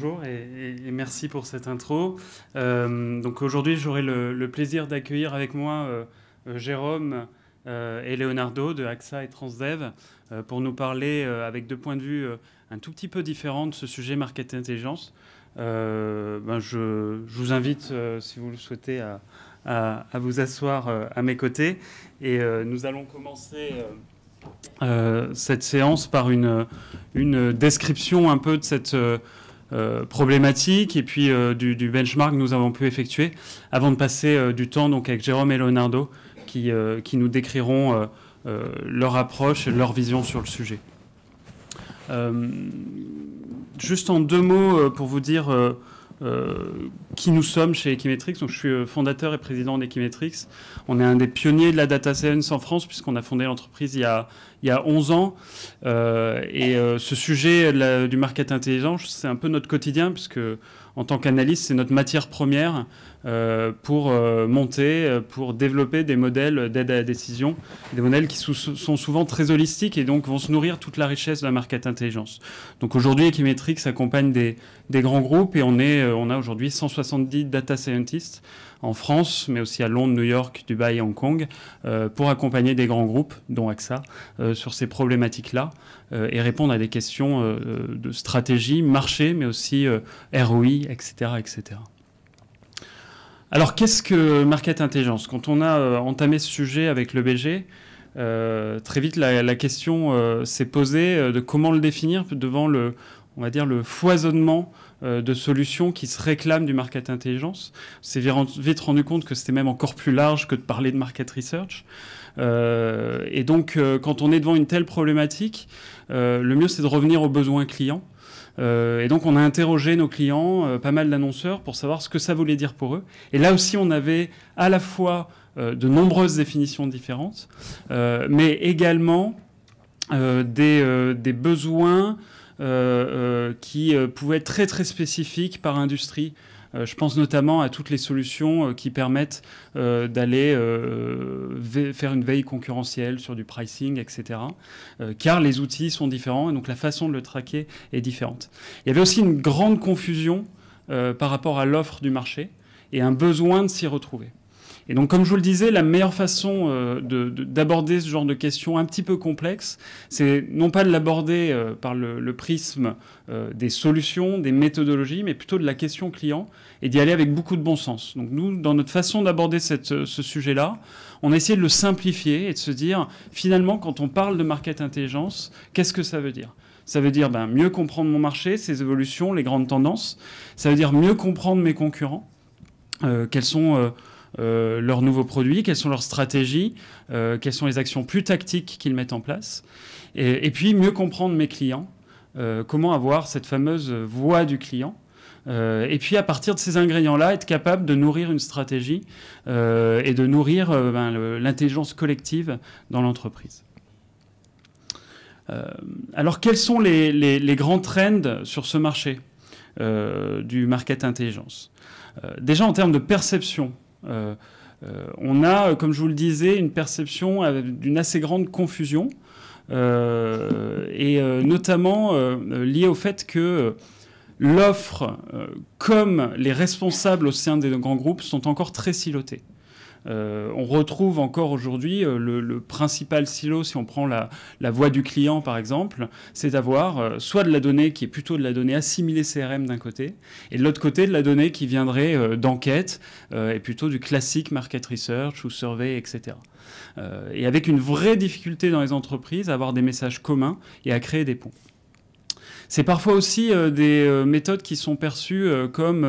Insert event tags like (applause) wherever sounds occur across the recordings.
Bonjour et, merci pour cette intro. Euh, donc aujourd'hui, j'aurai le, plaisir d'accueillir avec moi euh, euh, Jérôme et Leonardo de AXA et Transdev pour nous parler avec deux points de vue un tout petit peu différents de ce sujet market intelligence. Ben je, vous invite, si vous le souhaitez, à, à, à vous asseoir à mes côtés et nous allons commencer. cette séance par une, une description un peu de cette euh, problématique et puis euh, du, benchmark que nous avons pu effectuer avant de passer euh, du temps donc avec Jérôme et Leonardo qui, qui nous décriront leur approche et leur vision sur le sujet. juste en deux mots pour vous dire euh, qui nous sommes chez Equimetrix. Donc, je suis euh, fondateur et président d'Equimetrix. On est un des pionniers de la data science en France, puisqu'on a fondé l'entreprise il, y a, il y a 11 ans. Euh, et ce sujet du market intelligent, c'est un peu notre quotidien, puisque en tant qu'analyste, c'est notre matière première. Euh, pour euh, monter, euh, pour développer des modèles d'aide à la décision, des modèles qui sont souvent très holistiques et donc vont se nourrir toute la richesse de la market intelligence. Donc aujourd'hui, Equimetrics accompagne des, des, grands groupes et on, est, on a aujourd'hui 170 data scientists en France, mais aussi à Londres, New York, Dubaï et Hong Kong, pour accompagner des grands groupes, dont AXA, sur ces problématiques-là et répondre à des questions de stratégie, marché, mais aussi ROI, etc. etc. Alors, qu'est-ce que Market Intelligence Quand on a euh, entamé ce sujet avec le BG, euh, très vite, la, question euh, s'est posée de comment le définir devant le, on va dire, le foisonnement de solutions qui se réclament du market intelligence. On s'est vite rendu compte que c'était même encore plus large que de parler de market research. et donc, quand on est devant une telle problématique, le mieux, c'est de revenir aux besoins clients. Euh, et donc on a interrogé nos clients, euh, pas mal d'annonceurs, pour savoir ce que ça voulait dire pour eux. Et là aussi, on avait à la fois euh, de nombreuses définitions différentes, mais également des, des, besoins qui pouvaient être très très spécifiques par industrie. Euh, je pense notamment à toutes les solutions euh, qui permettent euh, d'aller faire une veille concurrentielle sur du pricing, etc. car les outils sont différents et donc la façon de le traquer est différente. Il y avait aussi une grande confusion par rapport à l'offre du marché et un besoin de s'y retrouver. Et donc, comme je vous le disais, la meilleure façon euh, d'aborder ce genre de questions un petit peu complexes, c'est non pas de l'aborder euh, par le, prisme euh, des solutions, des méthodologies, mais plutôt de la question client et d'y aller avec beaucoup de bon sens. Donc, nous, dans notre façon d'aborder ce sujet-là, on a essayé de le simplifier et de se dire, finalement, quand on parle de market intelligence, qu'est-ce que ça veut dire ça veut dire ben, mieux comprendre mon marché, ses évolutions, les grandes tendances. Ça veut dire mieux comprendre mes concurrents, quels sont euh, leurs nouveaux produits, quelles sont leurs stratégies, euh, quelles sont les actions plus tactiques qu'ils mettent en place, et, puis mieux comprendre mes clients, euh, comment avoir cette fameuse voix du client. et puis à partir de ces ingrédients-là, être capable de nourrir une stratégie et de nourrir ben, l'intelligence collective dans l'entreprise alors, quels sont les, grands trends sur ce marché du market intelligence Déjà en termes de perception, euh, euh, on a, euh, comme je vous le disais, une perception d'une assez grande confusion, et notamment liée au fait que l'offre, comme les responsables au sein des grands groupes, sont encore très silotés. Euh, on retrouve encore aujourd'hui euh, le, principal silo, si on prend la, voix du client par exemple, c'est d'avoir euh, soit de la donnée qui est plutôt de la donnée assimilée CRM d'un côté, et de l'autre côté de la donnée qui viendrait d'enquête et plutôt du classique market research ou survey, etc. et avec une vraie difficulté dans les entreprises à avoir des messages communs et à créer des ponts. C'est parfois aussi des méthodes qui sont perçues comme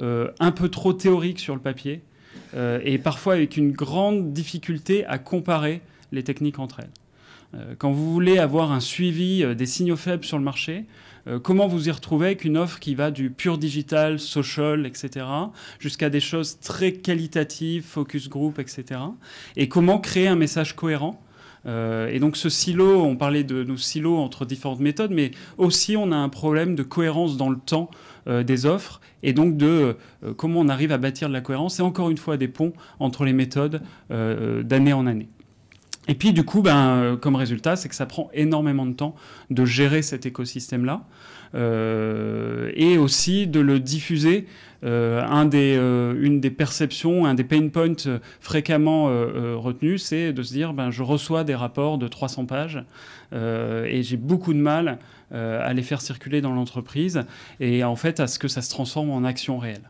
un peu trop théoriques sur le papier euh, et parfois avec une grande difficulté à comparer les techniques entre elles. Euh, quand vous voulez avoir un suivi euh, des signaux faibles sur le marché, comment vous y retrouvez avec une offre qui va du pur digital, social, etc., jusqu'à des choses très qualitatives, focus group, etc. Et comment créer un message cohérent et donc ce silo, on parlait de nos silos entre différentes méthodes, mais aussi on a un problème de cohérence dans le temps euh, des offres et donc de euh, comment on arrive à bâtir de la cohérence et encore une fois des ponts entre les méthodes euh, d'année en année. Et puis du coup, ben, comme résultat, c'est que ça prend énormément de temps de gérer cet écosystème-là et aussi de le diffuser. une des perceptions, un des pain points fréquemment retenus, c'est de se dire, ben, je reçois des rapports de 300 pages et j'ai beaucoup de mal à euh, les faire circuler dans l'entreprise et en fait à ce que ça se transforme en action réelle.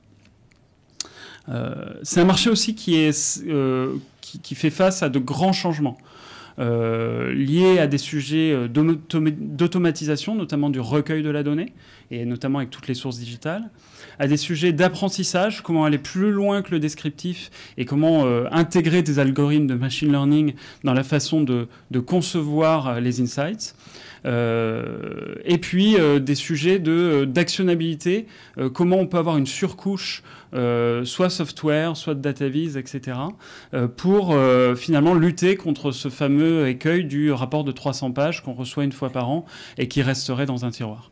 Euh, c'est un marché aussi qui, est, euh, qui, fait face à de grands changements. liés à des sujets d'automatisation, notamment du recueil de la donnée, et notamment avec toutes les sources digitales, à des sujets d'apprentissage, comment aller plus loin que le descriptif et comment intégrer des algorithmes de machine learning dans la façon de, de concevoir les insights. Euh, et puis euh, des sujets de euh, d'actionnabilité, comment on peut avoir une surcouche, soit software, soit datavis, etc., pour finalement lutter contre ce fameux écueil du rapport de 300 pages qu'on reçoit une fois par an et qui resterait dans un tiroir.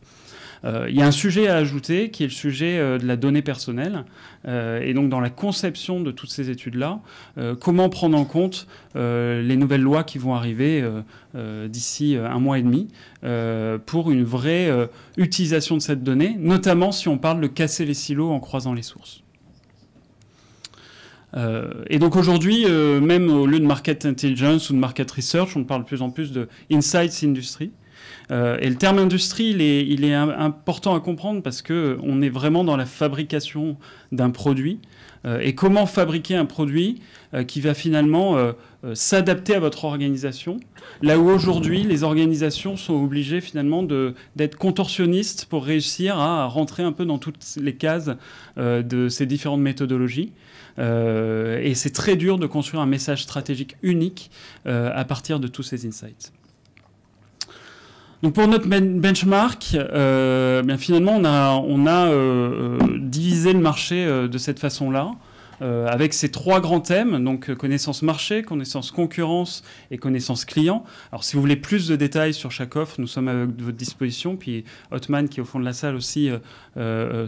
Euh, il y a un sujet à ajouter qui est le sujet euh, de la donnée personnelle. Euh, et donc dans la conception de toutes ces études-là, comment prendre en compte les nouvelles lois qui vont arriver d'ici un mois et demi pour une vraie utilisation de cette donnée, notamment si on parle de casser les silos en croisant les sources. et donc aujourd'hui, même au lieu de market intelligence ou de market research, on parle de plus en plus de insights industry. Euh, et le terme industrie, il est, important à comprendre parce qu'on est vraiment dans la fabrication d'un produit. Euh, et comment fabriquer un produit euh, qui va finalement s'adapter à votre organisation, là où aujourd'hui les organisations sont obligées finalement d'être contorsionnistes pour réussir à rentrer un peu dans toutes les cases de ces différentes méthodologies. et c'est très dur de construire un message stratégique unique à partir de tous ces insights pour notre ben-, benchmark, euh, finalement, on a, euh, euh, divisé le marché de cette façon-là. avec ces trois grands thèmes, donc connaissance marché, connaissance concurrence et connaissance client. Alors si vous voulez plus de détails sur chaque offre, nous sommes à votre disposition. Puis Hotman, qui est au fond de la salle aussi,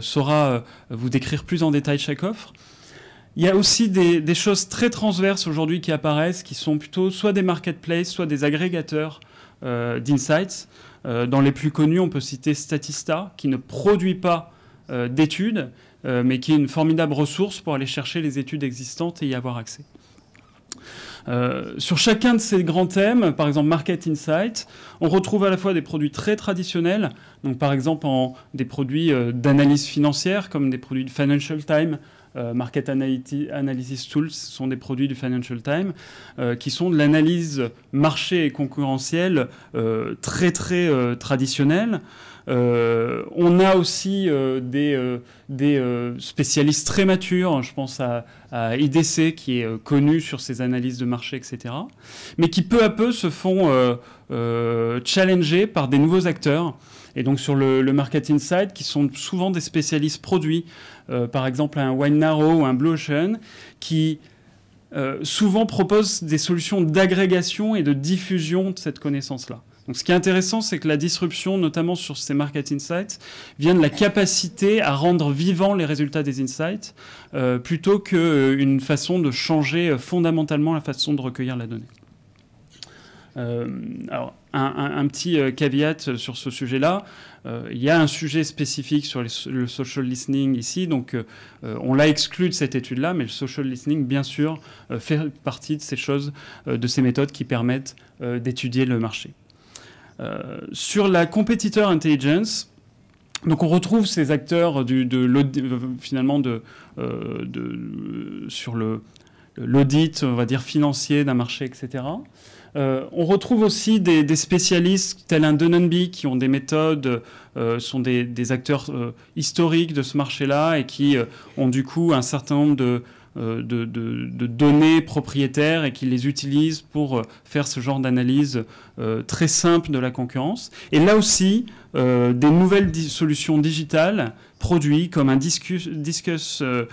saura vous décrire plus en détail chaque offre. Il y a aussi des, choses très transverses aujourd'hui qui apparaissent, qui sont plutôt soit des marketplaces, soit des agrégateurs d'insights. Euh, dans les plus connus, on peut citer Statista, qui ne produit pas euh, d'études, euh, mais qui est une formidable ressource pour aller chercher les études existantes et y avoir accès. sur chacun de ces grands thèmes, par exemple Market Insight, on retrouve à la fois des produits très traditionnels, donc par exemple en, des produits d'analyse financière comme des produits de Financial Times euh, market Analysis Tools sont des produits du Financial Times euh, qui sont de l'analyse marché et concurrentielle euh, très très traditionnelle. on a aussi des, spécialistes très matures, hein, je pense à, IDC qui est connu sur ses analyses de marché, etc., mais qui peu à peu se font challenger par des nouveaux acteurs et donc sur le, le, market insight, qui sont souvent des spécialistes produits euh, par exemple un Wine Narrow ou un Blue Ocean, qui euh, souvent proposent des solutions d'agrégation et de diffusion de cette connaissance-là. Donc, ce qui est intéressant, c'est que la disruption, notamment sur ces market insights, vient de la capacité à rendre vivants les résultats des insights, plutôt euh, plutôt qu'une façon de changer fondamentalement la façon de recueillir la donnée. alors, un, petit euh, caveat euh, sur ce sujet-là. Euh, il y a un sujet spécifique sur le social listening ici, donc on l'a exclu de cette étude-là, mais le social listening, bien sûr, fait partie de ces choses, de ces méthodes qui permettent d'étudier le marché. sur la competitor intelligence, donc on retrouve ces acteurs de finalement sur l'audit, on va dire, financier d'un marché, etc. Euh, on retrouve aussi des, spécialistes tels un Dunnanby qui ont des méthodes, euh, sont des, acteurs euh, historiques de ce marché-là et qui ont du coup un certain nombre de, données propriétaires et qui les utilisent pour faire ce genre d'analyse très simple de la concurrence. Et là aussi, des nouvelles solutions digitales produites comme un discus.io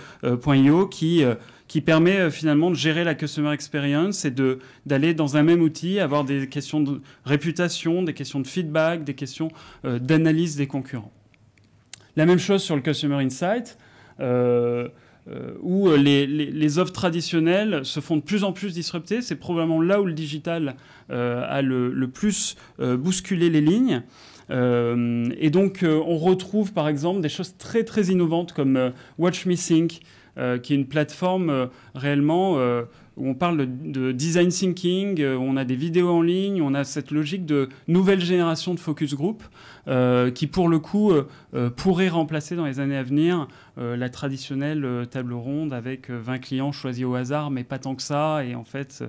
qui qui permet euh, finalement de gérer la customer experience et d'aller dans un même outil, avoir des questions de réputation, des questions de feedback, des questions euh, d'analyse des concurrents. La même chose sur le Customer Insight. Euh, où les, offres traditionnelles se font de plus en plus disruptées. C'est probablement là où le digital a le, plus bousculé les lignes. et donc, on retrouve par exemple des choses très très innovantes comme Watch Me Sync, euh, qui est une plateforme euh, réellement euh, où on parle de design thinking, on a des vidéos en ligne, on a cette logique de nouvelle génération de focus group qui, pour le coup, pourrait remplacer dans les années à venir la traditionnelle table ronde avec 20 clients choisis au hasard, mais pas tant que ça, et en fait,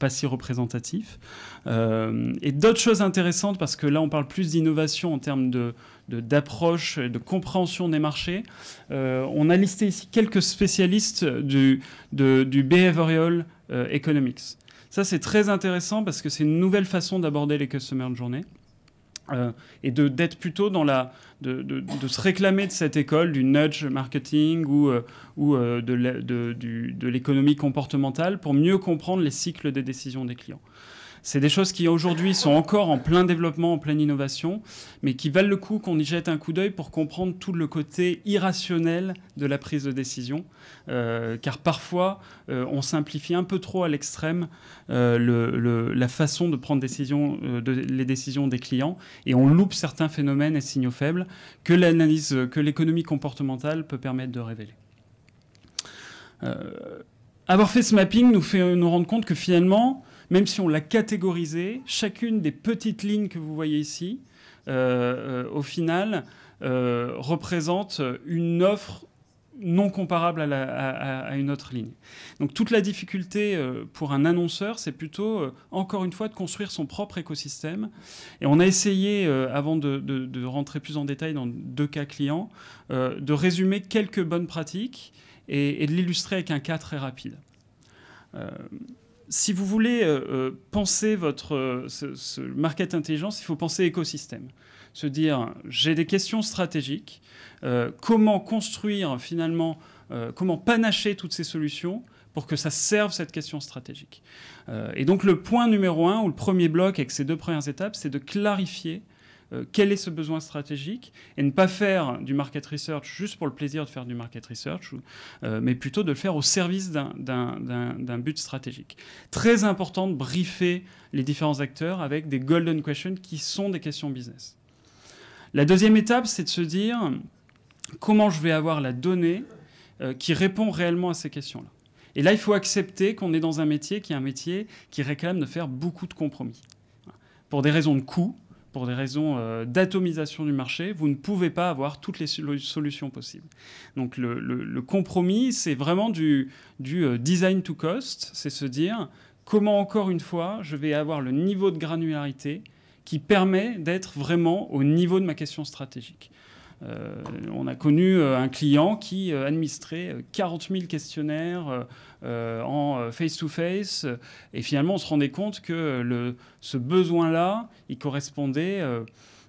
pas si représentatif. et d'autres choses intéressantes, parce que là, on parle plus d'innovation en termes de d'approche, et de, compréhension des marchés. Euh, on a listé ici quelques spécialistes du, du behavioral euh, economics. Ça, c'est très intéressant parce que c'est une nouvelle façon d'aborder les customers de journée. Euh, et d'être plutôt dans la de, se réclamer de cette école du nudge marketing ou, de l'économie comportementale pour mieux comprendre les cycles des décisions des clients. C'est des choses qui aujourd'hui sont encore en plein développement, en pleine innovation, mais qui valent le coup qu'on y jette un coup d'œil pour comprendre tout le côté irrationnel de la prise de décision. Euh, car parfois, euh, on simplifie un peu trop à l'extrême euh, la façon de prendre les décisions des clients et on loupe certains phénomènes et signaux faibles que l'analyse, que l'économie comportementale peut permettre de révéler. Avoir fait ce mapping nous fait nous rendre compte que finalement, même si on l'a catégorisée, chacune des petites lignes que vous voyez ici, euh, euh, au final, euh, représente une offre non comparable à, une autre ligne. Donc toute la difficulté pour un annonceur, c'est plutôt, encore une fois, de construire son propre écosystème. Et on a essayé, avant de, rentrer plus en détail dans deux cas clients, de résumer quelques bonnes pratiques et de l'illustrer avec un cas très rapide si vous voulez euh, euh, penser votre euh, ce, market intelligence, il faut penser écosystème. Se dire, j'ai des questions stratégiques, comment construire finalement, comment panacher toutes ces solutions pour que ça serve cette question stratégique. et donc le point numéro un, ou le premier bloc avec ces deux premières étapes, c'est de clarifier euh, quel est ce besoin stratégique et ne pas faire du market research juste pour le plaisir de faire du market research, euh, mais plutôt de le faire au service d'un but stratégique. Très important de briefer les différents acteurs avec des golden questions qui sont des questions business. La deuxième étape, c'est de se dire comment je vais avoir la donnée euh, qui répond réellement à ces questions-là. Et là, il faut accepter qu'on est dans un métier qui est un métier qui réclame de faire beaucoup de compromis. Pour des raisons de coût, pour des raisons euh, d'atomisation du marché, vous ne pouvez pas avoir toutes les solutions possibles. Donc le, compromis, c'est vraiment du, euh, design to cost, c'est se dire comment encore une fois je vais avoir le niveau de granularité qui permet d'être vraiment au niveau de ma question stratégique. Euh, on a connu euh, un client qui euh, administrait 40 000 questionnaires en face-to-face, et finalement on se rendait compte que ce besoin-là, il correspondait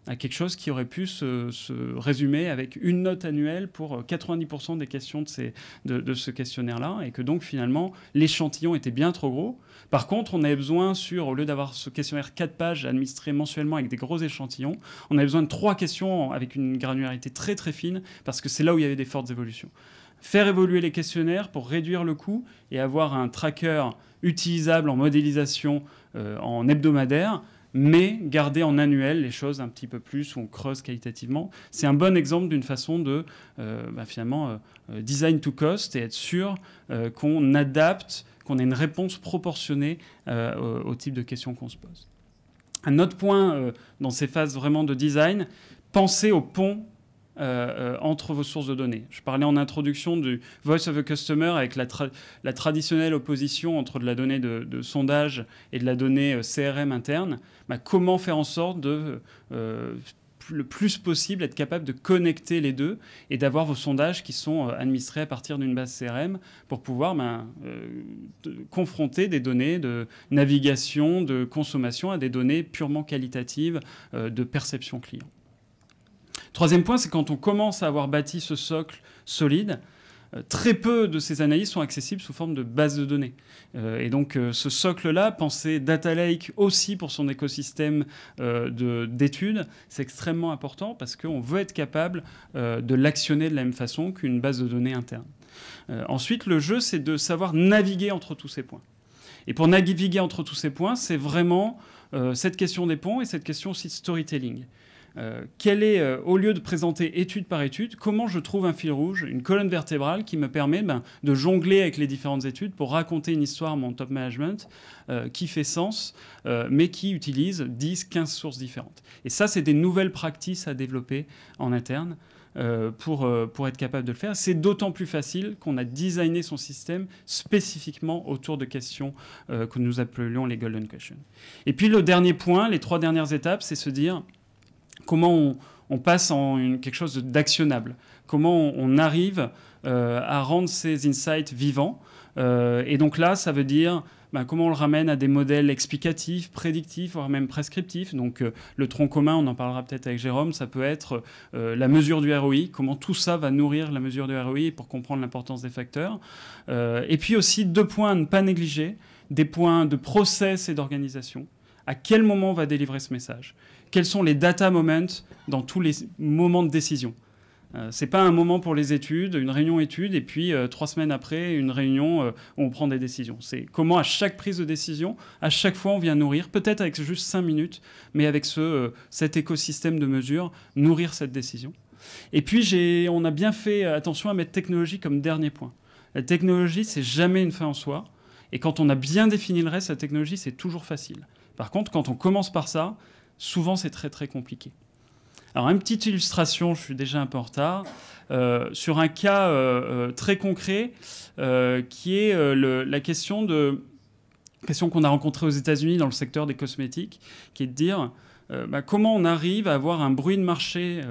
à quelque chose qui aurait pu se, résumer avec une note annuelle pour 90% des questions de ce questionnaire-là, et que donc finalement l'échantillon était bien trop gros. Par contre, on avait besoin, sur, au lieu d'avoir ce questionnaire 4 pages administré mensuellement avec des gros échantillons, on avait besoin de 3 questions avec une granularité très très fine, parce que c'est là où il y avait des fortes évolutions. Faire évoluer les questionnaires pour réduire le coût et avoir un tracker utilisable en modélisation euh, en hebdomadaire, mais garder en annuel les choses un petit peu plus, où on creuse qualitativement. C'est un bon exemple d'une façon de, euh, bah, finalement, euh, design to cost et être sûr qu'on adapte qu'on ait une réponse proportionnée euh, au, type de questions qu'on se pose. Un autre point euh, dans ces phases vraiment de design, pensez au pont euh, entre vos sources de données. Je parlais en introduction du voice of the customer avec la, la traditionnelle opposition entre de la donnée de, sondage et de la donnée CRM interne. Bah, comment faire en sorte de le plus possible être capable de connecter les deux et d'avoir vos sondages qui sont euh, administrés à partir d'une base CRM pour pouvoir ben, euh, confronter des données de navigation, de consommation à des données purement qualitatives euh, de perception client. Troisième point, c'est quand on commence à avoir bâti ce socle solide, euh, très peu de ces analyses sont accessibles sous forme de bases de données. Euh, et donc euh, ce socle-là, penser data lake aussi pour son écosystème d'études, c'est extrêmement important parce qu'on veut être capable de l'actionner de la même façon qu'une base de données interne. ensuite, le jeu, c'est de savoir naviguer entre tous ces points. Et pour naviguer entre tous ces points, c'est vraiment cette question des ponts et cette question aussi de storytelling. Euh, quel est, euh, au lieu de présenter étude par étude, comment je trouve un fil rouge, une colonne vertébrale qui me permet ben, de jongler avec les différentes études pour raconter une histoire à mon top management euh, qui fait sens, mais qui utilise 10, 15 sources différentes. Et ça, c'est des nouvelles pratiques à développer en interne. pour, pour être capable de le faire. C'est d'autant plus facile qu'on a designé son système spécifiquement autour de questions que nous appelions les golden questions. Et puis le dernier point, les trois dernières étapes, c'est se dire, Comment on, passe en quelque chose d'actionnable Comment on, arrive euh, à rendre ces insights vivants euh, Et donc là, ça veut dire bah, comment on le ramène à des modèles explicatifs, prédictifs, voire même prescriptifs. Donc euh, le tronc commun, on en parlera peut-être avec Jérôme, ça peut être la mesure du ROI, comment tout ça va nourrir la mesure du ROI pour comprendre l'importance des facteurs. et puis aussi deux points à ne pas négliger, des points de process et d'organisation. À quel moment on va délivrer ce message quels sont les data moments dans tous les moments de décision. Euh, c'est pas un moment pour les études, une réunion études, et puis euh, trois semaines après, une réunion euh, où on prend des décisions. C'est comment à chaque prise de décision, à chaque fois, on vient nourrir, peut-être avec juste cinq minutes, mais avec ce, euh, cet écosystème de mesures, nourrir cette décision. Et puis, on a bien fait attention à mettre technologie comme dernier point. La technologie, c'est jamais une fin en soi. Et quand on a bien défini le reste, la technologie, c'est toujours facile. Par contre, quand on commence par ça, souvent c'est très très compliqué. Alors une petite illustration, je suis déjà un peu en retard, euh, sur un cas euh, euh, très concret qui est la question de question qu'on a rencontrée aux États-Unis dans le secteur des cosmétiques, qui est de dire bah, comment on arrive à avoir un bruit de marché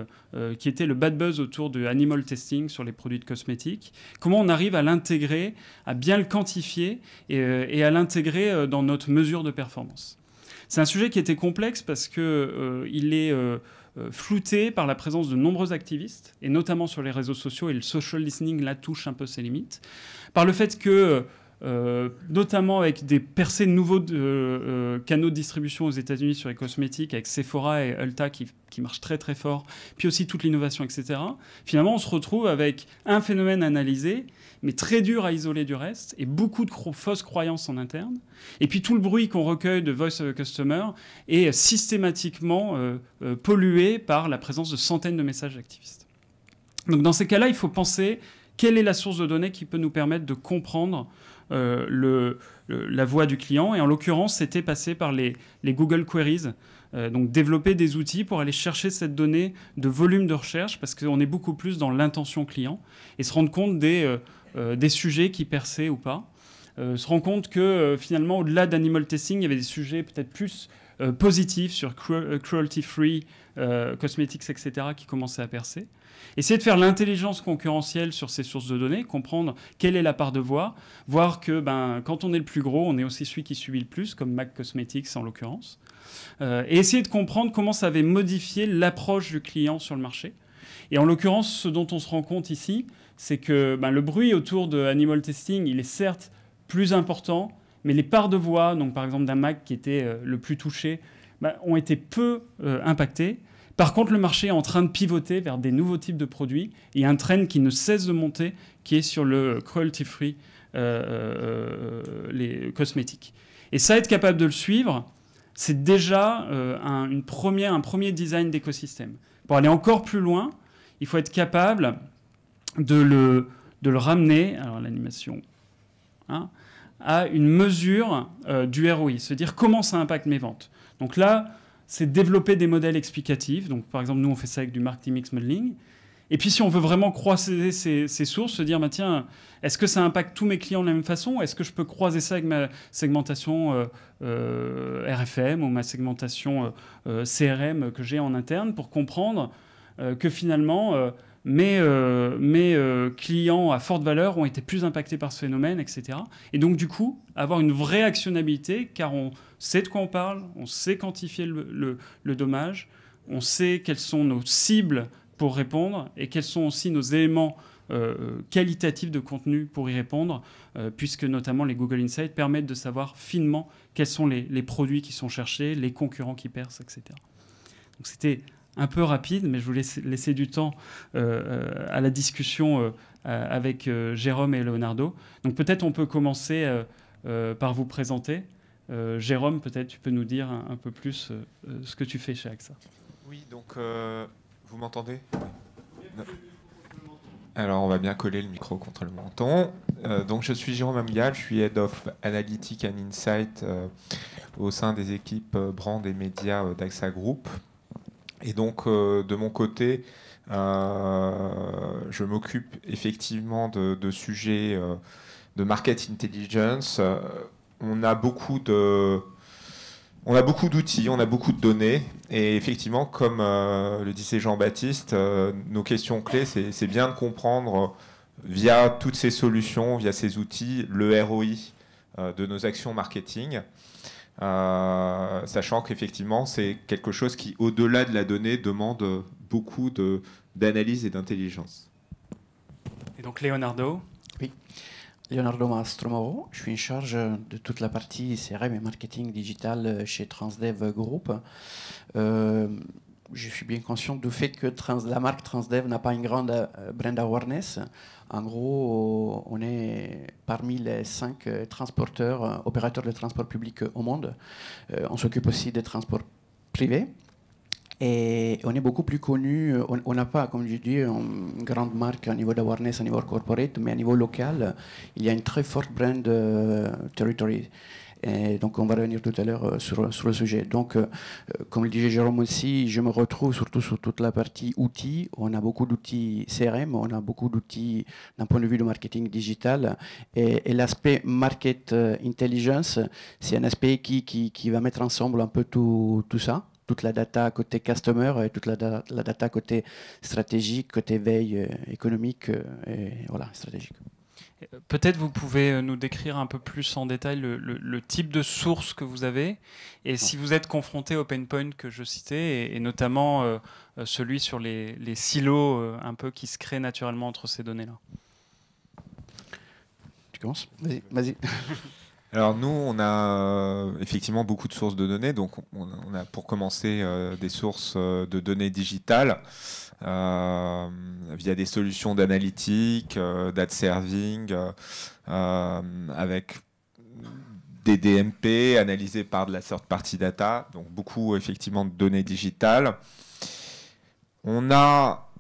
qui était le bad buzz autour de animal testing sur les produits de cosmétiques, comment on arrive à l'intégrer, à bien le quantifier et à l'intégrer dans notre mesure de performance. C'est un sujet qui était complexe parce qu'il euh, est euh, euh, flouté par la présence de nombreux activistes, et notamment sur les réseaux sociaux, et le social listening la touche un peu ses limites, par le fait que... notamment avec des percées de nouveaux canaux de distribution aux États-Unis sur les cosmétiques, avec Sephora et Ulta qui, qui marchent très très fort, puis aussi toute l'innovation, etc. Finalement, on se retrouve avec un phénomène analysé mais très dur à isoler du reste, et beaucoup de fausses croyances en interne. Et puis tout le bruit qu'on recueille de Voice of the Customer est systématiquement euh, euh, pollué par la présence de centaines de messages d'activistes. Donc dans ces cas-là, il faut penser quelle est la source de données qui peut nous permettre de comprendre euh, le, la voix du client. Et en l'occurrence, c'était passé par les, Google Queries. donc développer des outils pour aller chercher cette donnée de volume de recherche, parce qu'on est beaucoup plus dans l'intention client, et se rendre compte des... Euh, des sujets qui perçaient ou pas. Euh, se rend compte que euh, finalement, au-delà d'animal testing, il y avait des sujets peut-être plus positifs sur cruelty-free, cosmetics, etc., qui commençaient à percer. Essayer de faire l'intelligence concurrentielle sur ces sources de données, comprendre quelle est la part de voix, voir que ben, quand on est le plus gros, on est aussi celui qui subit le plus, comme Mac Cosmetics en l'occurrence. et essayer de comprendre comment ça avait modifié l'approche du client sur le marché. Et en l'occurrence, ce dont on se rend compte ici, c'est que ben, le bruit autour de Animal Testing, il est certes plus important, mais les parts de voix, donc par exemple d'un Mac qui était euh, le plus touché, ben, ont été peu euh, impactées. Par contre, le marché est en train de pivoter vers des nouveaux types de produits. et un trend qui ne cesse de monter, qui est sur le cruelty-free, euh, les cosmétiques. Et ça, être capable de le suivre, c'est déjà un premier design d'écosystème. Pour aller encore plus loin, il faut être capable de le, de le ramener, alors l'animation, hein, à une mesure euh, du ROI, se dire comment ça impacte mes ventes. Donc là, c'est développer des modèles explicatifs. Donc par exemple, nous, on fait ça avec du marketing mix modeling. Et puis si on veut vraiment croiser ces, sources, se dire, bah, tiens, est-ce que ça impacte tous mes clients de la même façon Est-ce que je peux croiser ça avec ma segmentation euh, euh, RFM ou ma segmentation CRM que j'ai en interne pour comprendre que finalement, mais, mes euh, euh, clients à forte valeur ont été plus impactés par ce phénomène, etc. Et donc, du coup, avoir une vraie actionnabilité, car on sait de quoi on parle, on sait quantifier le, dommage, on sait quelles sont nos cibles pour répondre et quels sont aussi nos éléments euh, qualitatifs de contenu pour y répondre, puisque notamment les Google Insights permettent de savoir finement quels sont les, les produits qui sont cherchés, les concurrents qui percent, etc. Donc c'était un peu rapide, mais je voulais laisser du temps euh, euh, à la discussion euh, avec Jérôme et Leonardo. Donc peut-être on peut commencer par vous présenter. Jérôme, peut-être tu peux nous dire un, peu plus ce que tu fais chez AXA. Oui, donc vous m'entendez Alors on va bien coller le micro contre le menton. donc je suis Jérôme Amial, je suis Head of Analytics and Insight au sein des équipes brand et médias d'AXA Group. Et donc, euh, de mon côté, euh, je m'occupe effectivement de, sujets euh, de market intelligence. on a beaucoup de, on a beaucoup d'outils, on a beaucoup de données, et effectivement, comme le disait Jean-Baptiste, nos questions clés, c'est bien de comprendre via toutes ces solutions, via ces outils, le ROI de nos actions marketing. Euh, sachant qu'effectivement, c'est quelque chose qui, au-delà de la donnée, demande beaucoup d'analyse et d'intelligence. Et donc, Leonardo Oui. Leonardo Mastromoro, je suis en charge de toute la partie CRM et marketing digital chez Transdev Group. Euh, je suis bien conscient du fait que trans, la marque Transdev n'a pas une grande euh, brand awareness. En gros, euh, on est parmi les cinq euh, transporteurs, euh, opérateurs de transport public au monde. on s'occupe aussi des transports privés. Et on est beaucoup plus connu, on n'a pas, comme je dis, une grande marque au niveau d'awareness, au niveau corporate, mais au niveau local, il y a une très forte brand territory. Et donc on va revenir tout à l'heure euh, sur, le sujet. Donc, euh, euh, comme le disait Jérôme aussi, je me retrouve surtout sur toute la partie outils. On a beaucoup d'outils CRM, on a beaucoup d'outils d'un point de vue du marketing digital. Et, l'aspect market intelligence, c'est un aspect qui, qui, va mettre ensemble un peu tout, ça toute la data côté customer et toute la, la data côté stratégique, côté veille économique et voilà, stratégique. Peut-être vous pouvez euh, nous décrire un peu plus en détail le, type de source que vous avez et si vous êtes confronté au pain point que je citais et, notamment euh, euh, celui sur les, silos un peu qui se créent naturellement entre ces données-là. Tu commences Vas-y. vas (laughs) Alors nous, on a effectivement beaucoup de sources de données. Donc on a pour commencer des sources de données digitales. Euh, via des solutions d'analytique, euh, d'ad serving, euh, avec des DMP analysés par de la third party data, donc beaucoup effectivement de données digitales. On a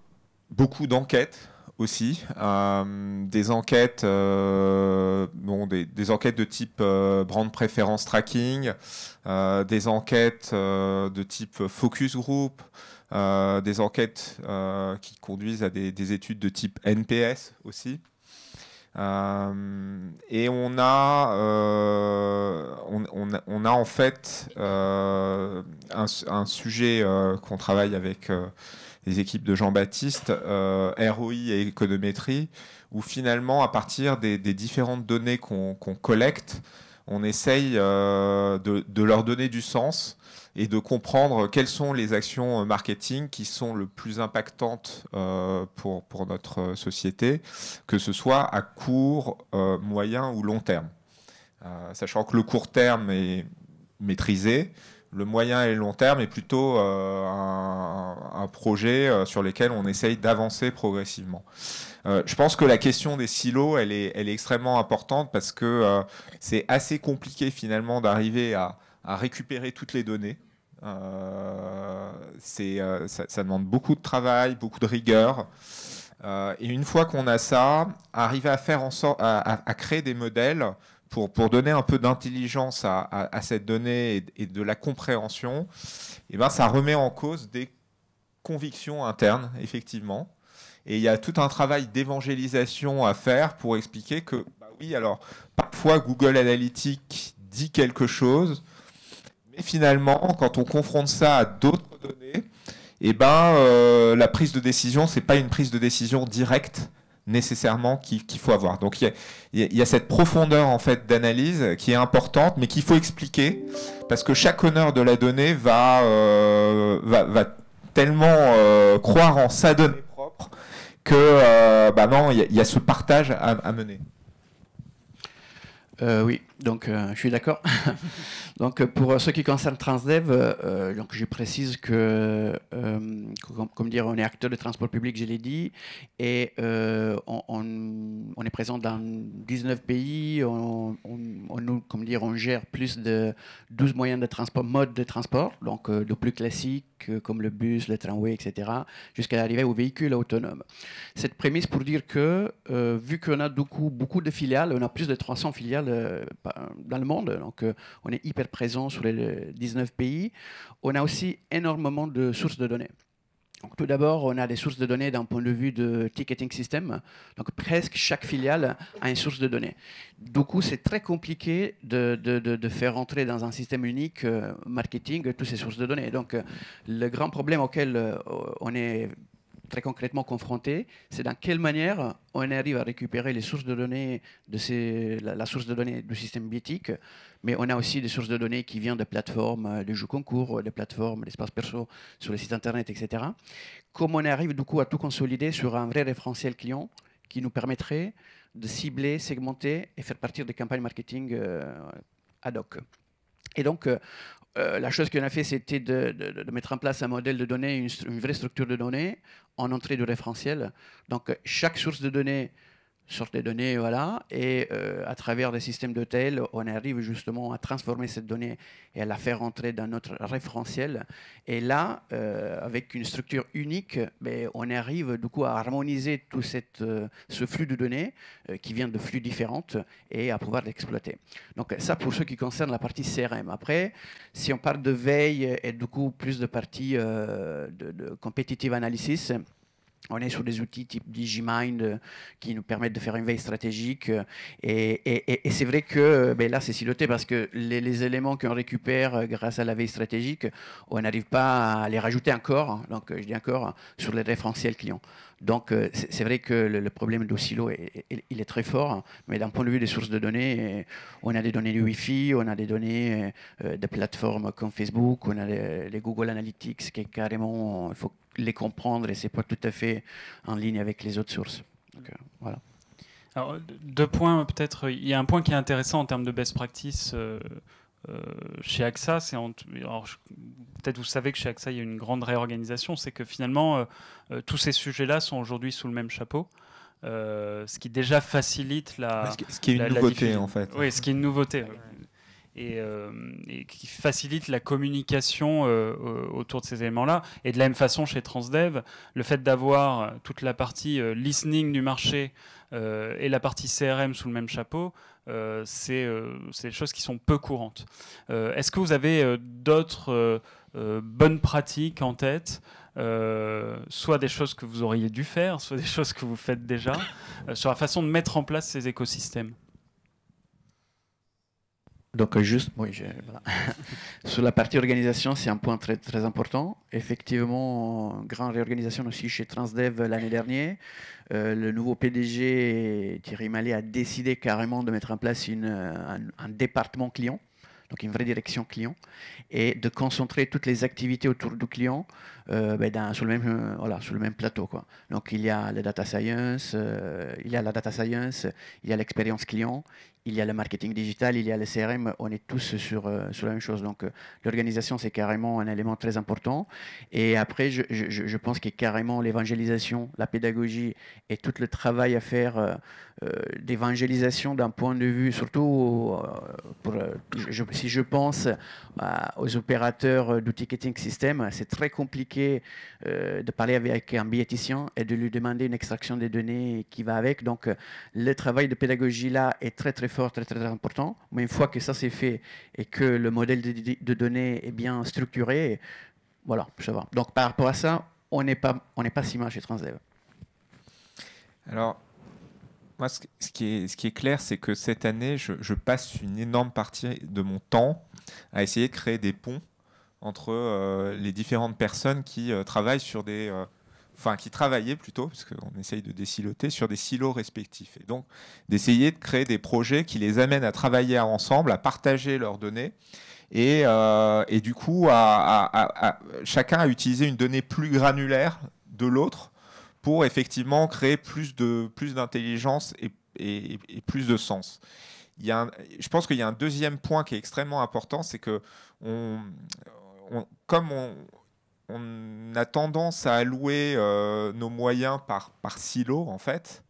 beaucoup d'enquêtes aussi, des enquêtes, bon, des, enquêtes de type brand préférence tracking, des enquêtes de type focus group, euh, des enquêtes euh, qui conduisent à des, études de type NPS aussi. Euh, et on a, on, a en fait un, sujet qu'on travaille avec les équipes de Jean-Baptiste, ROI et économétrie, où finalement, à partir des, différentes données qu'on collecte, on essaye de, leur donner du sens et de comprendre quelles sont les actions euh, marketing qui sont le plus impactantes euh, pour, notre euh, société, que ce soit à court, moyen ou long terme. sachant que le court terme est maîtrisé, le moyen et le long terme est plutôt un, projet sur lequel on essaye d'avancer progressivement. je pense que la question des silos, elle est, elle est extrêmement importante parce que c'est assez compliqué finalement d'arriver à récupérer toutes les données. Euh, euh, ça, ça, demande beaucoup de travail, beaucoup de rigueur. Euh, et une fois qu'on a ça, arriver à faire en à, créer des modèles pour, pour, donner un peu d'intelligence à, cette donnée et, de la compréhension, et eh ben ça remet en cause des convictions internes, effectivement. Et il y a tout un travail d'évangélisation à faire pour expliquer que, bah oui, alors parfois Google Analytics dit quelque chose, mais finalement, quand on confronte ça à d'autres données, eh ben, euh, la prise de décision, ce n'est pas une prise de décision directe nécessairement qu'il faut avoir. Donc il y, a, cette profondeur en fait d'analyse qui est importante, mais qu'il faut expliquer parce que chaque honneur de la donnée va euh, tellement euh, croire en sa donnée propre que bah il y, a ce partage à mener. oui, donc, euh, je suis d'accord. (laughs) donc, euh, pour euh, ce qui concerne Transdev, donc je précise que, comme, dire, on est acteur de transport public, je l'ai dit, et on, est présent dans 19 pays. On, on, comme dire, on gère plus de 12 moyens de transport, modes de transport, donc le plus classique comme le bus, le tramway, etc., jusqu'à l'arrivée aux véhicules autonomes. Cette prémisse pour dire que, vu qu'on a beaucoup de filiales, on a plus de 300 filiales euh, dans le monde. Donc, euh, on est hyper présent sur les 19 pays. On a aussi énormément de sources de données. Donc, tout d'abord, on a des sources de données d'un point de vue de ticketing system. Donc, presque chaque filiale a une source de données. Du coup, c'est très compliqué de, de, de, faire entrer dans un système unique euh, marketing toutes ces sources de données. Donc, le grand problème auquel on est très concrètement confronté, c'est dans quelle manière on arrive à récupérer les sources de données de la, source de données du système biétique, mais on a aussi des sources de données qui viennent de plateformes euh, de jeux concours, euh, des plateformes l'espace perso sur les sites internet, etc. Comment on arrive du coup à tout consolider sur un vrai référentiel client qui nous permettrait de cibler, segmenter et faire partir des campagnes marketing euh, ad hoc. Et donc, la chose qu'on a fait, c'était de, mettre en place un modèle de données, une, une vraie structure de données, en entrée de référentiel. Donc chaque source de données sur des données, voilà, et euh, à travers des systèmes de tel, on arrive justement à transformer cette donnée et à la faire entrer dans notre référentiel. Et là, euh, avec une structure unique, mais ben, on arrive du coup à harmoniser tout cette, euh, ce flux de données qui vient de flux différents et à pouvoir l'exploiter. Donc ça pour ce qui concerne la partie CRM. Après, si on parle de veille et du coup plus de partie de, de competitive analysis, on est sur des outils type Digimind euh, qui nous permettent de faire une veille stratégique. Euh, et, c'est vrai que euh, ben là, c'est siloté parce que les, les éléments qu'on récupère grâce à la veille stratégique, on n'arrive pas à les rajouter encore. Hein. Donc, je dis encore sur les référentiels clients. Donc, euh, c'est vrai que le, problème de il est très fort, mais d'un point de vue des sources de données, euh, on a des données du Wi-Fi, on a des données euh, de plateformes comme Facebook, on a les Google Analytics, qui est carrément, il faut les comprendre et c'est pas tout à fait en ligne avec les autres sources. voilà. deux points peut-être. Il y a un point qui est intéressant en termes de best practice. Euh, chez AXA, c'est peut-être vous savez que chez AXA, il y a une grande réorganisation, c'est que finalement, euh, euh, tous ces sujets-là sont aujourd'hui sous le même chapeau. ce qui déjà facilite la. Ce qui, est une nouveauté, en fait. Oui, ce qui est une nouveauté. Et, et qui facilite la communication autour de ces éléments-là. Et de la même façon, chez Transdev, le fait d'avoir toute la partie listening du marché et la partie CRM sous le même chapeau, euh, euh, c'est des choses qui sont peu courantes. Euh, est-ce que vous avez d'autres bonnes pratiques en tête soit des choses que vous auriez dû faire, soit des (laughs) choses que vous faites déjà, sur la façon de mettre en place ces écosystèmes donc juste, oui, je, (laughs) sur la partie organisation, c'est un point très, très important. Effectivement, grande réorganisation aussi chez Transdev l'année dernière. Euh, le nouveau PDG, Thierry Mallet, a décidé carrément de mettre en place une, un, département client, donc une vraie direction client, et de concentrer toutes les activités autour du client euh, ben, sur, le même, euh, voilà, sur le même plateau. Quoi. Donc il y a la data science, euh, il y a la data science, il y a l'expérience client, il y a le marketing digital, il y a le CRM, on est tous sur, sur la même chose. Donc l'organisation, c'est carrément un élément très important. Et après, je, je, pense que carrément l'évangélisation, la pédagogie et tout le travail à faire d'évangélisation d'un point de vue, surtout je, si je pense aux opérateurs du ticketing system, c'est très compliqué euh, de parler avec un biéticien et de lui demander une extraction des données qui va avec. Donc, euh, le travail de pédagogie là est très, très fort, très, très, important. Mais une fois que ça c'est fait et que le modèle de, données est bien structuré, voilà, ça va. Donc, par rapport à ça, on n'est pas, on pas si mal chez Transdev. Alors, moi, ce qui est, ce qui est clair, c'est que cette année, je, passe une énorme partie de mon temps à essayer de créer des ponts entre euh, les différentes personnes qui euh, travaillent sur des euh, enfin qui travaillaient plutôt, parce qu'on essaye de désiloter, sur des silos respectifs. Et donc d'essayer de créer des projets qui les amènent à travailler ensemble, à partager leurs données. Et, et du coup, à, à, à, chacun a utilisé une donnée plus granulaire de l'autre pour effectivement créer plus de plus d'intelligence et, et, plus de sens. Il y a je pense qu'il y a un deuxième point qui est extrêmement important, c'est que on, comme on, a tendance à allouer euh, nos moyens par, par silo, en fait,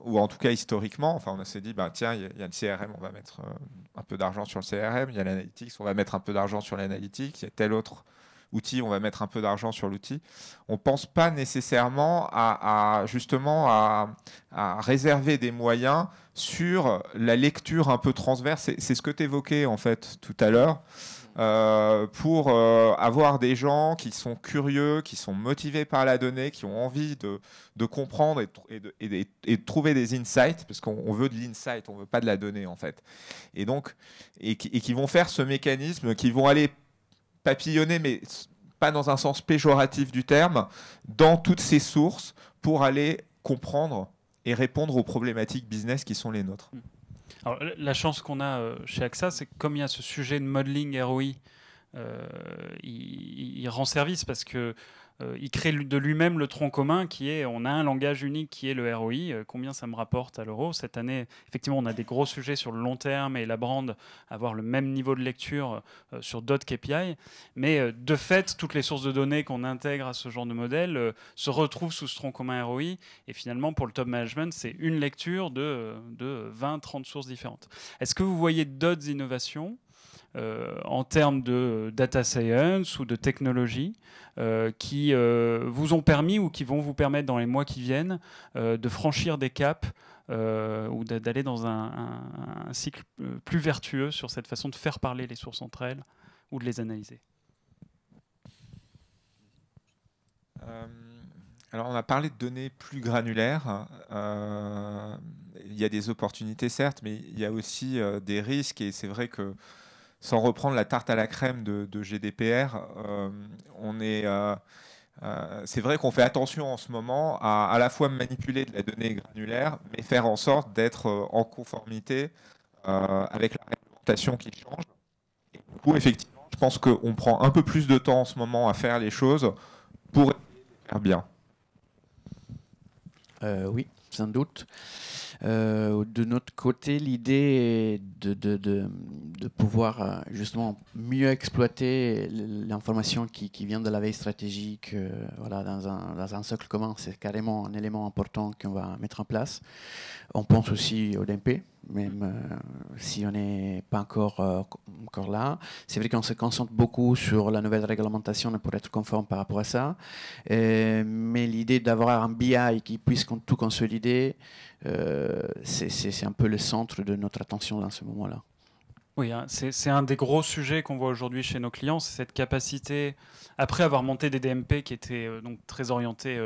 ou en tout cas historiquement, enfin, on s'est dit, bah, tiens, il y, a le CRM, on va mettre euh, un peu d'argent sur le CRM, il y a l'analytics, on va mettre un peu d'argent sur l'analytics, il y a tel autre outil, on va mettre un peu d'argent sur l'outil. On ne pense pas nécessairement à, justement à, réserver des moyens sur la lecture un peu transverse. C'est ce que tu évoquais en fait tout à l'heure. Euh, pour euh, avoir des gens qui sont curieux, qui sont motivés par la donnée, qui ont envie de, comprendre et, de, trouver des insights, parce qu'on veut de l'insight, on veut pas de la donnée en fait. Et donc, et qui vont faire ce mécanisme, qui vont aller papillonner, mais pas dans un sens péjoratif du terme, dans toutes ces sources pour aller comprendre et répondre aux problématiques business qui sont les nôtres. Mmh la chance qu'on a euh, chez AXA, c'est que comme il y a ce sujet de modeling ROI, euh, il, rend service parce que euh, il crée de lui-même le tronc commun qui est on a un langage unique qui est le ROI. Euh, combien ça me rapporte à l'euro Cette année, effectivement, on a des gros sujets sur le long terme et la brand, avoir le même niveau de lecture euh, sur d'autres KPI. Mais de fait, toutes les sources de données qu'on intègre à ce genre de modèle se retrouvent sous ce tronc commun ROI. Et finalement, pour le top management, c'est une lecture de, de 20-30 sources différentes. Est-ce que vous voyez d'autres innovations euh, en termes de data science ou de technologie euh, qui euh, vous ont permis ou qui vont vous permettre dans les mois qui viennent de franchir des caps ou d'aller dans un, cycle plus vertueux sur cette façon de faire parler les sources entre elles ou de les analyser Alors on a parlé de données plus granulaires. il y a des opportunités certes, mais il y a aussi des risques et c'est vrai que sans reprendre la tarte à la crème de, GDPR, euh, on est euh, euh, c'est vrai qu'on fait attention en ce moment à à la fois manipuler de la donnée granulaire, mais faire en sorte d'être en conformité avec la réglementation qui change. Et du coup, effectivement, je pense qu'on prend un peu plus de temps en ce moment à faire les choses pour essayer faire bien. oui, sans doute. Euh, de notre côté, l'idée de, de, pouvoir euh, justement mieux exploiter l'information qui, vient de la veille stratégique euh, voilà, dans, un, un socle commun, c'est carrément un élément important qu'on va mettre en place. On pense aussi au DMP, même si on n'est pas encore encore là. C'est vrai qu'on se concentre beaucoup sur la nouvelle réglementation pour être conforme par rapport à ça. Euh, mais l'idée d'avoir un BI qui puisse tout consolider, euh, c'est un peu le centre de notre attention là, en ce moment-là. Oui, hein, c'est un des gros sujets qu'on voit aujourd'hui chez nos clients, c'est cette capacité, après avoir monté des DMP qui étaient euh, donc très orientés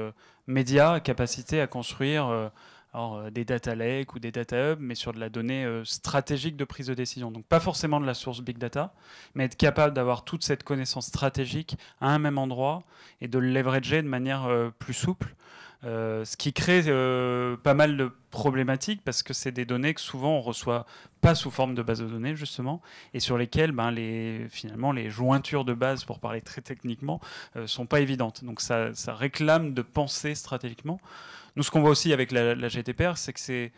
médias, capacité à construire euh, des data lakes ou des data hubs, mais sur de la donnée euh, stratégique de prise de décision. Donc pas forcément de la source big data, mais être capable d'avoir toute cette connaissance stratégique à un même endroit et de le leverager de manière euh, plus souple. ce qui crée pas mal de problématiques parce que c'est des données que souvent on reçoit pas sous forme de base de données justement et sur lesquelles ben, les, finalement les jointures de base pour parler très techniquement sont pas évidentes donc ça, ça réclame de penser stratégiquement nous, ce qu'on voit aussi avec la, la GDPR, c'est que c'est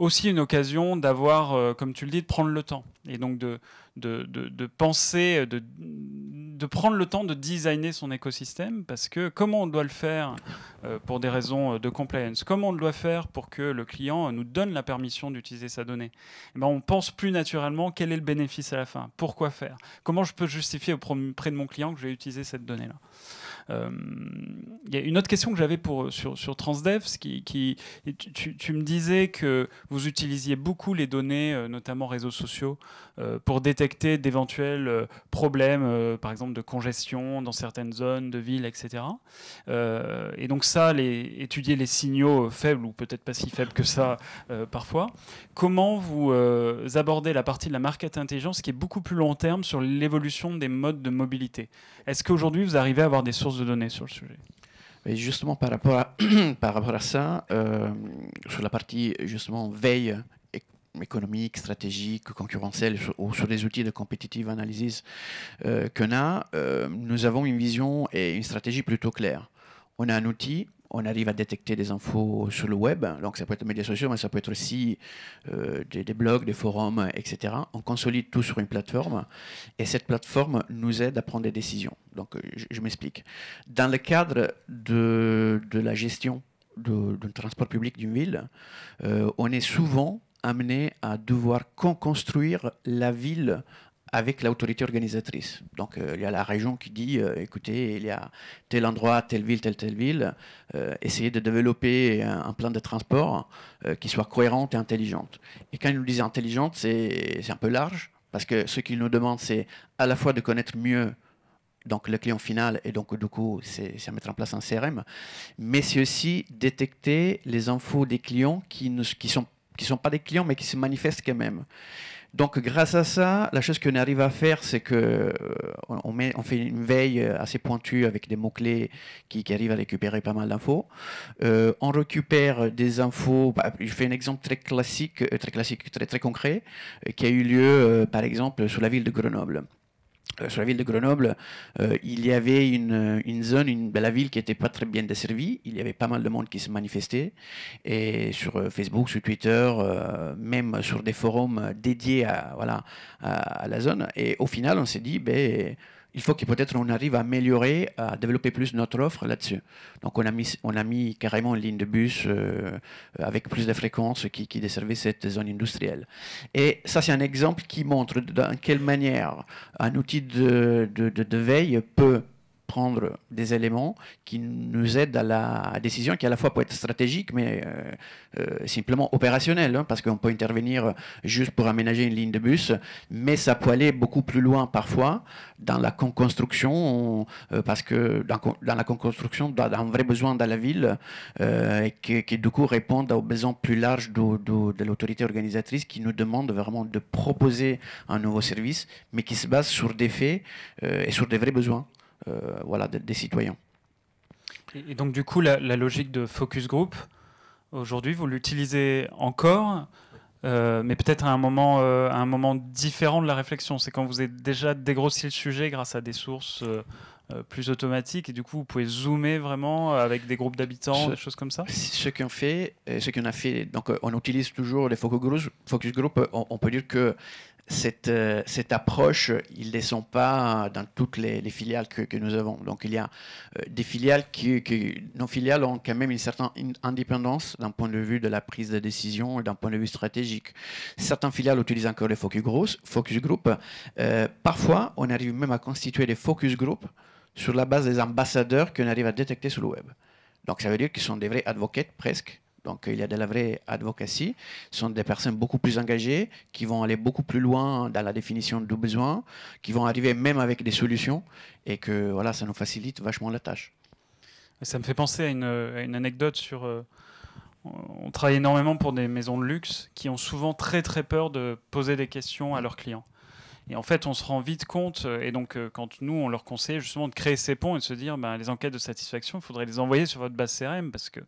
aussi une occasion d'avoir, euh, comme tu le dis, de prendre le temps. Et donc de, de, penser, de, prendre le temps de designer son écosystème, parce que comment on doit le faire euh, pour des raisons euh, de compliance, comment on doit faire pour que le client nous donne la permission d'utiliser sa donnée, eh ben on pense plus naturellement quel est le bénéfice à la fin, pourquoi faire, comment je peux justifier auprès de mon client que je vais utiliser cette donnée-là. Euh, il y a une autre question que j'avais pour, sur, sur Transdev, qui, qui tu, me disais que vous utilisiez beaucoup les données, euh, notamment réseaux sociaux, euh, pour détecter d'éventuels problèmes, par exemple de congestion dans certaines zones de villes, etc. et donc ça, les, étudier les signaux faibles ou peut-être pas si faibles que ça parfois. Comment vous abordez la partie de la market intelligence qui est beaucoup plus long terme sur l'évolution des modes de mobilité Est-ce qu'aujourd'hui vous arrivez à avoir des sources de sur le sujet. justement, par rapport à, (clears throat) par rapport à ça, euh, sur la partie justement veille économique, stratégique, concurrentielle ou sur les outils de competitive analysis euh, qu'on a, euh, nous avons une vision et une stratégie plutôt claire. On a un outil on arrive à détecter des infos sur le web. Donc ça peut être les médias sociaux, mais ça peut être aussi euh, des, blogs, des forums, etc. On consolide tout sur une plateforme et cette plateforme nous aide à prendre des décisions. Donc euh, je, m'explique. Dans le cadre de, la gestion d'un transport public d'une ville, euh, on est souvent amené à devoir co-construire la ville avec l'autorité organisatrice. Donc euh, il y a la région qui dit, euh, écoutez, il y a tel endroit, telle ville, telle, telle ville, euh, essayez de développer un, plan de transport qui soit cohérent et intelligente. Et quand ils nous disent intelligente, c'est un peu large, parce que ce qu'ils nous demandent, c'est à la fois de connaître mieux donc le client final, et donc du coup, c'est à mettre en place un CRM, mais c'est aussi détecter les infos des clients qui ne qui sont, qui sont pas des clients, mais qui se manifestent quand même. Donc grâce à ça, la chose qu'on arrive à faire, c'est que euh, on, on fait une veille euh, assez pointue avec des mots-clés qui, arrivent à récupérer pas mal d'infos. Euh, on récupère des infos, bah, je fais un exemple très classique, très classique, très, très concret, qui a eu lieu, par exemple, sur la ville de Grenoble. Euh, sur la ville de Grenoble, euh, il y avait une, zone, une, ben, la ville qui n'était pas très bien desservie. Il y avait pas mal de monde qui se manifestait. Et sur euh, Facebook, sur Twitter, même sur des forums dédiés à, voilà, à, la zone. Et au final, on s'est dit, ben il faut que peut-être on arrive à améliorer, à développer plus notre offre là-dessus. Donc on a mis, on a mis carrément une ligne de bus euh, avec plus de fréquences qui, qui desservait cette zone industrielle. Et ça, c'est un exemple qui montre dans quelle manière un outil de veille peut prendre des éléments qui nous aident à la décision qui à la fois peut être stratégique mais euh, euh, simplement opérationnelle, hein, parce qu'on peut intervenir juste pour aménager une ligne de bus, mais ça peut aller beaucoup plus loin parfois dans la construction, euh, parce que dans, la construction d'un vrai besoin dans la ville, et qui, du coup répondent aux besoins plus larges de, l'autorité organisatrice qui nous demande vraiment de proposer un nouveau service, mais qui se base sur des faits et sur des vrais besoins. Euh, voilà, des, citoyens. Et donc du coup, la, logique de focus group, aujourd'hui, vous l'utilisez encore euh, mais peut-être à un moment, euh, un moment différent de la réflexion. C'est quand vous avez déjà dégrossi le sujet grâce à des sources plus automatiques et du coup vous pouvez zoomer vraiment avec des groupes d'habitants, des choses comme ça. Ce qu'on fait, ce qu'on a fait, donc on utilise toujours les focus groups. Focus group, on peut dire que euh, cette, approche, ils ne sont pas euh, dans toutes les, filiales que, nous avons. Donc il y a euh, des filiales qui, nos filiales ont quand même une certaine indépendance d'un point de vue de la prise de décision et d'un point de vue stratégique. Certaines filiales utilisent encore les focus groups. Focus group. parfois, on arrive même à constituer des focus groups sur la base des ambassadeurs qu'on arrive à détecter sur le web. Donc ça veut dire qu'ils sont des vrais advocates presque donc il y a de la vraie advocacy. Ce sont des personnes beaucoup plus engagées, qui vont aller beaucoup plus loin dans la définition du besoin, qui vont arriver même avec des solutions, et que voilà, ça nous facilite vachement la tâche. Ça me fait penser à une, anecdote sur... Euh, on travaille énormément pour des maisons de luxe qui ont souvent très très peur de poser des questions à leurs clients. Et en fait, on se rend vite compte, euh, et donc euh, quand nous, on leur conseille justement de créer ces ponts et de se dire, ben, les enquêtes de satisfaction, il faudrait les envoyer sur votre base CRM, parce que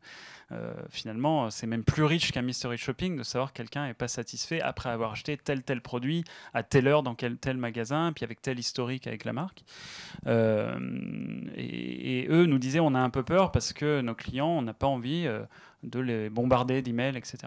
euh, finalement, c'est même plus riche qu'un mystery shopping de savoir que quelqu'un n'est pas satisfait après avoir acheté tel tel produit à telle heure dans quel, tel magasin, puis avec tel historique avec la marque. et, eux nous disaient, on a un peu peur parce que nos clients, on n'a pas envie de les bombarder d'emails, etc.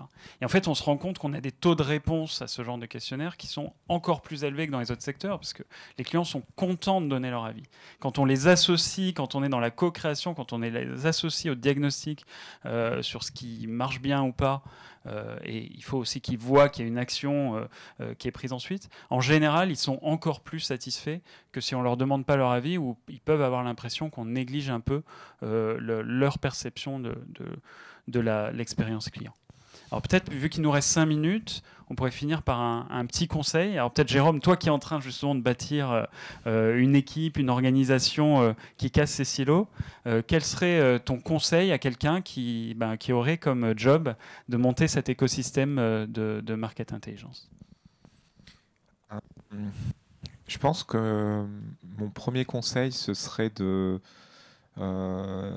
Et en fait, on se rend compte qu'on a des taux de réponse à ce genre de questionnaires qui sont encore plus élevés que dans les autres secteurs, parce que les clients sont contents de donner leur avis. Quand on les associe, quand on est dans la co-création, quand on les associe au diagnostic euh, sur ce qui marche bien ou pas, euh, et il faut aussi qu'ils voient qu'il y a une action euh, qui est prise ensuite, en général, ils sont encore plus satisfaits que si on ne leur demande pas leur avis, ou ils peuvent avoir l'impression qu'on néglige un peu leur perception de de l'expérience client. Alors peut-être, vu qu'il nous reste 5 minutes, on pourrait finir par un, petit conseil. Alors peut-être Jérôme, toi qui es en train justement de bâtir euh, euh, une équipe, une organisation euh, qui casse ses silos, quel serait ton conseil à quelqu'un qui, ben, qui, aurait comme job de monter cet écosystème de, market intelligence Je pense que mon premier conseil, ce serait de euh,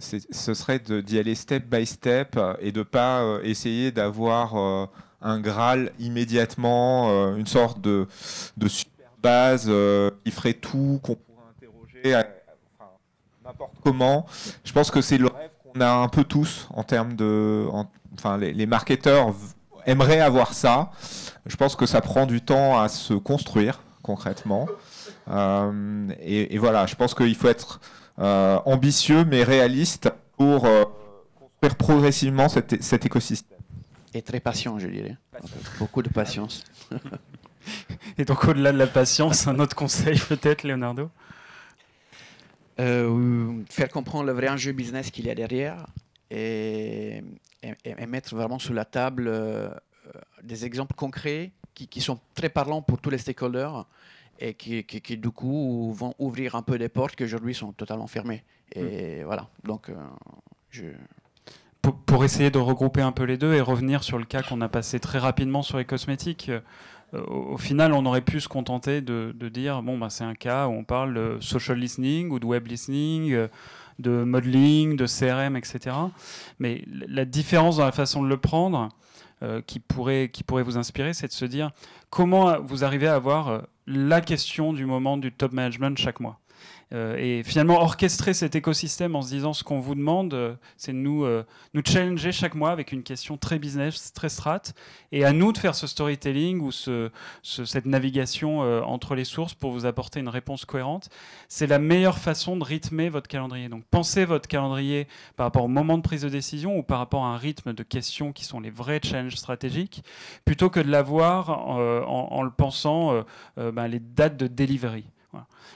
ce serait d'y aller step by step et de pas euh, essayer d'avoir euh, un Graal immédiatement, une sorte de, super base qui ferait tout, qu'on pourrait interroger n'importe comment. Je pense que c'est le rêve qu'on a un peu tous en termes de. enfin, les, marketeurs aimeraient avoir ça. Je pense que ça prend du temps à se construire concrètement. et, et, voilà, je pense qu'il faut être euh, ambitieux mais réaliste pour faire euh, progressivement cet, écosystème. Et très patient, je dirais. Beaucoup de patience. (laughs) Et donc au-delà de la patience, un autre conseil peut-être, Leonardo euh, Faire comprendre le vrai enjeu business qu'il y a derrière et, et, mettre vraiment sur la table des exemples concrets qui, qui, sont très parlants pour tous les stakeholders et qui, qui, qui, du coup vont ouvrir un peu des portes qui aujourd'hui sont totalement fermées. Et mm. voilà, donc euh, je... Pour, essayer de regrouper un peu les deux et revenir sur le cas qu'on a passé très rapidement sur les cosmétiques, euh, au, final on aurait pu se contenter de, de dire, bon, bah, c'est un cas où on parle de social listening ou de web listening. Euh, de modeling, de CRM, etc. Mais la différence dans la façon de le prendre, qui, pourrait, qui pourrait vous inspirer, c'est de se dire comment vous arrivez à avoir la question du moment du top management chaque mois. Euh, et finalement, orchestrer cet écosystème en se disant ce qu'on vous demande, euh, c'est de nous, euh, nous challenger chaque mois avec une question très business, très strat, et à nous de faire ce storytelling ou ce, cette navigation entre les sources pour vous apporter une réponse cohérente. C'est la meilleure façon de rythmer votre calendrier. Donc, pensez votre calendrier par rapport au moment de prise de décision ou par rapport à un rythme de questions qui sont les vrais challenges stratégiques, plutôt que de l'avoir en, le pensant ben, les dates de delivery.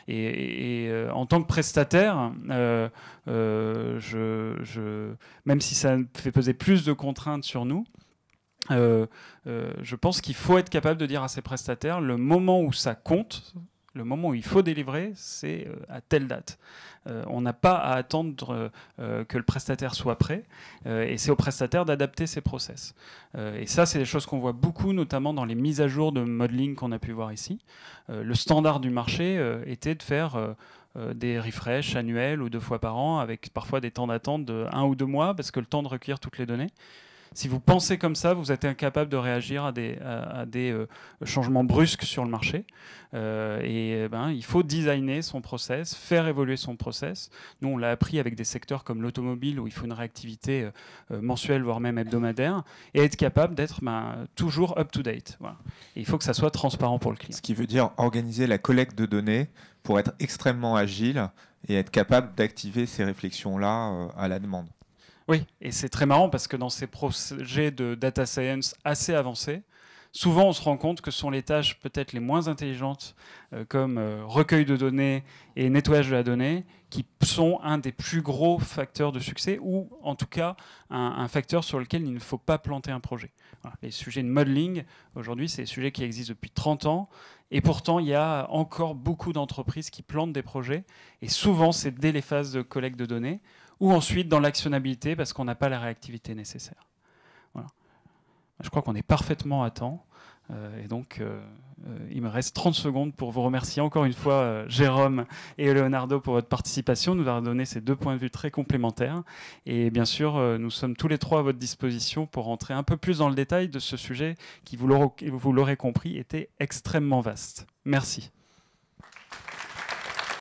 Et, euh, en tant que prestataire, euh, euh, même si ça fait peser plus de contraintes sur nous, je pense qu'il faut être capable de dire à ces prestataires le moment où ça compte, le moment où il faut délivrer, c'est euh, à telle date. Euh, on n'a pas à attendre euh, que le prestataire soit prêt, et c'est au prestataire d'adapter ses process. et ça, c'est des choses qu'on voit beaucoup, notamment dans les mises à jour de modeling qu'on a pu voir ici. le standard du marché était de faire des refreshs annuels ou deux fois par an, avec parfois des temps d'attente de un ou deux mois, parce que le temps de recueillir toutes les données. Si vous pensez comme ça, vous êtes incapable de réagir à des, à, des euh, changements brusques sur le marché. Euh, et eh ben, il faut designer son process, faire évoluer son process. Nous, on l'a appris avec des secteurs comme l'automobile où il faut une réactivité euh, mensuelle, voire même hebdomadaire, et être capable d'être ben, toujours up-to-date. il faut que ça soit transparent pour le client. Ce qui veut dire organiser la collecte de données pour être extrêmement agile et être capable d'activer ces réflexions-là à la demande. Oui, et c'est très marrant parce que dans ces projets de data science assez avancés, souvent on se rend compte que ce sont les tâches peut-être les moins intelligentes, euh, comme euh, recueil de données et nettoyage de la donnée, qui sont un des plus gros facteurs de succès, ou en tout cas un, facteur sur lequel il ne faut pas planter un projet. Les sujets de modeling, aujourd'hui, c'est des sujets qui existent depuis 30 ans, et pourtant il y a encore beaucoup d'entreprises qui plantent des projets, et souvent c'est dès les phases de collecte de données ou ensuite dans l'actionnabilité parce qu'on n'a pas la réactivité nécessaire. Je crois qu'on est parfaitement à temps. Euh, et donc, euh, euh, il me reste 30 secondes pour vous remercier encore une fois, Jérôme et Leonardo, pour votre participation, nous avoir donné ces deux points de vue très complémentaires. Et bien sûr, nous sommes tous les trois à votre disposition pour rentrer un peu plus dans le détail de ce sujet qui, vous l'aurez compris, était extrêmement vaste. Merci.